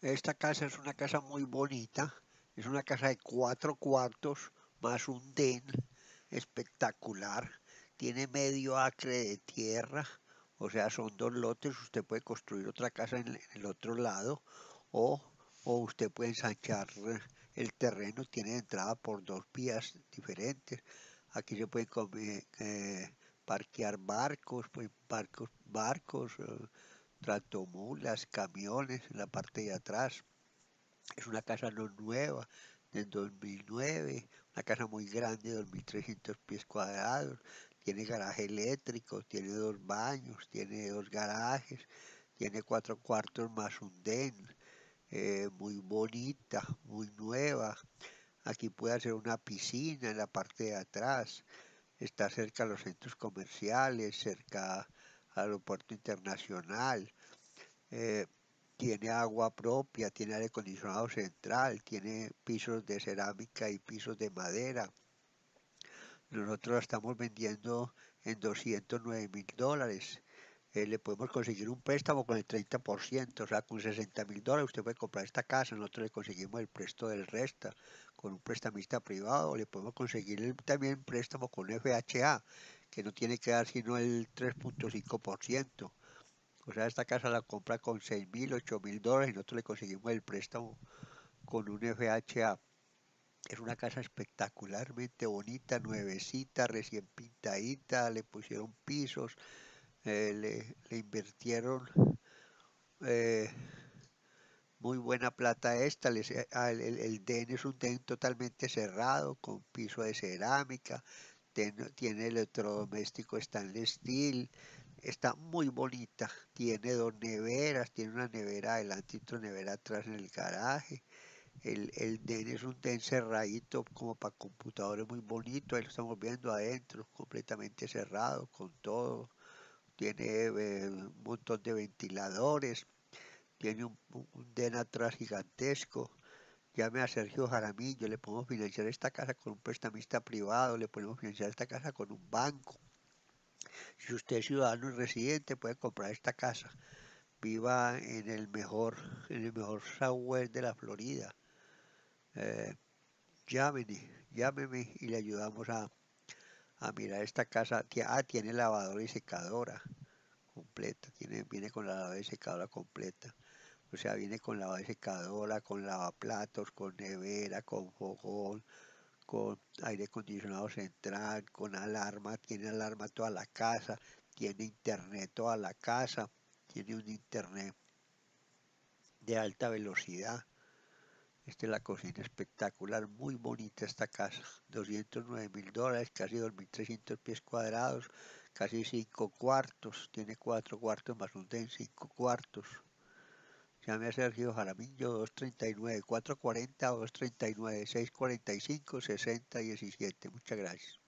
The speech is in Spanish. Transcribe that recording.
Esta casa es una casa muy bonita, es una casa de cuatro cuartos más un den espectacular. Tiene medio acre de tierra, o sea, son dos lotes. Usted puede construir otra casa en el otro lado o, o usted puede ensanchar el terreno. Tiene entrada por dos vías diferentes. Aquí se pueden eh, parquear barcos, pues, barcos, barcos. Eh, tractomulas, camiones en la parte de atrás. Es una casa no nueva, de 2009, una casa muy grande, 2.300 pies cuadrados, tiene garaje eléctrico, tiene dos baños, tiene dos garajes, tiene cuatro cuartos más un den, eh, muy bonita, muy nueva. Aquí puede ser una piscina en la parte de atrás, está cerca de los centros comerciales, cerca aeropuerto internacional, eh, tiene agua propia, tiene aire acondicionado central, tiene pisos de cerámica y pisos de madera. Nosotros la estamos vendiendo en 209 mil dólares. Eh, le podemos conseguir un préstamo con el 30%, o sea, con 60 mil dólares usted puede comprar esta casa, nosotros le conseguimos el préstamo del resto con un prestamista privado, le podemos conseguir también préstamo con FHA, que no tiene que dar sino el 3.5%. O sea, esta casa la compra con 6.000, 8.000 dólares y nosotros le conseguimos el préstamo con un FHA. Es una casa espectacularmente bonita, nuevecita, recién pintadita, le pusieron pisos, eh, le, invirtieron eh, muy buena plata esta. Ah, el, DEN es un DEN totalmente cerrado, con piso de cerámica, tiene, tiene electrodoméstico stainless steel, está muy bonita, tiene dos neveras, tiene una nevera adelante y otra nevera atrás en el garaje. El, DEN es un DEN cerradito como para computadores muy bonito, ahí lo estamos viendo adentro, completamente cerrado, con todo. Tiene eh, un montón de ventiladores, tiene un DEN atrás gigantesco llame a Sergio Jaramillo, le podemos financiar esta casa con un prestamista privado, le podemos financiar esta casa con un banco. Si usted es ciudadano y residente, puede comprar esta casa. Viva en el mejor, en el mejor southwest de la Florida. Eh, llámeme, llámeme y le ayudamos a, mirar esta casa. Ah, tiene lavadora y secadora completa, tiene, viene con la lavadora y secadora completa. O sea, viene con secadora, con lavaplatos, con nevera, con fogón, con aire acondicionado central, con alarma, tiene alarma toda la casa, tiene internet toda la casa, tiene un internet de alta velocidad. Esta es la cocina espectacular, muy bonita esta casa, 209 mil dólares, casi 2.300 pies cuadrados, casi 5 cuartos, tiene 4 cuartos más un den, 5 cuartos. Llame a Sergio Jaramillo 239-440 239-645-6017. Muchas gracias.